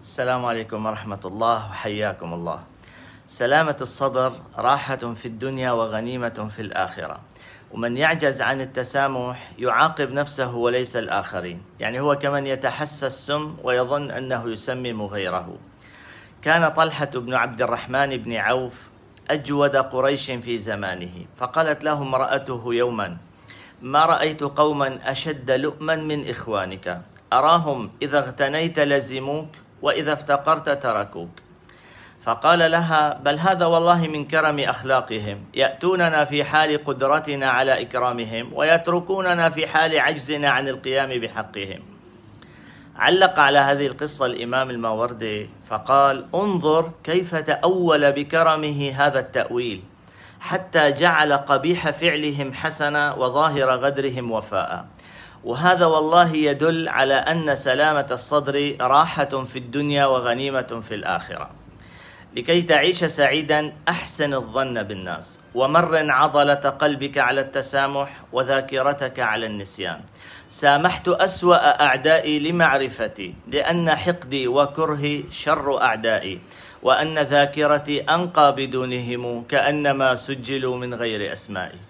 السلام عليكم ورحمة الله وحياكم الله. سلامة الصدر راحة في الدنيا وغنيمة في الآخرة. ومن يعجز عن التسامح يعاقب نفسه وليس الآخرين. يعني هو كمن يتحسى السم ويظن أنه يسمم غيره. كان طلحة بن عبد الرحمن بن عوف أجود قريش في زمانه، فقالت له امرأته يوما: ما رأيت قوما أشد لؤما من إخوانك، أراهم إذا اغتنيت لزموك وإذا افتقرت تركوك فقال لها بل هذا والله من كرم أخلاقهم يأتوننا في حال قدرتنا على إكرامهم ويتركوننا في حال عجزنا عن القيام بحقهم علق على هذه القصة الإمام الماوردي فقال انظر كيف تأول بكرمه هذا التأويل حتى جعل قبيح فعلهم حسنا وظاهر غدرهم وفاء وهذا والله يدل على أن سلامة الصدر راحة في الدنيا وغنيمة في الآخرة لكي تعيش سعيدا أحسن الظن بالناس ومرن عضلة قلبك على التسامح وذاكرتك على النسيان سامحت أسوأ أعدائي لمعرفتي لأن حقدي وكرهي شر أعدائي وأن ذاكرتي أنقى بدونهم كأنما سجلوا من غير أسمائي